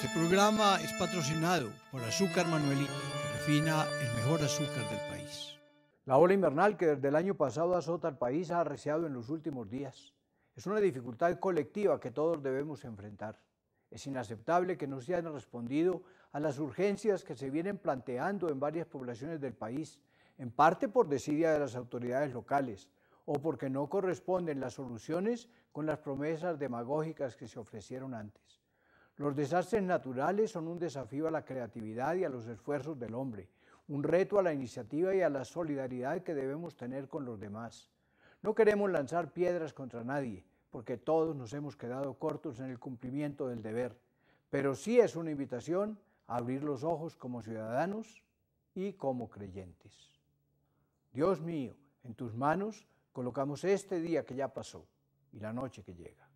Este programa es patrocinado por Azúcar Manuelita, que refina el mejor azúcar del país. La ola invernal que desde el año pasado azota al país ha arreciado en los últimos días. Es una dificultad colectiva que todos debemos enfrentar. Es inaceptable que no se hayan respondido a las urgencias que se vienen planteando en varias poblaciones del país, en parte por desidia de las autoridades locales o porque no corresponden las soluciones con las promesas demagógicas que se ofrecieron antes. Los desastres naturales son un desafío a la creatividad y a los esfuerzos del hombre, un reto a la iniciativa y a la solidaridad que debemos tener con los demás. No queremos lanzar piedras contra nadie, porque todos nos hemos quedado cortos en el cumplimiento del deber, pero sí es una invitación a abrir los ojos como ciudadanos y como creyentes. Dios mío, en tus manos colocamos este día que ya pasó y la noche que llega.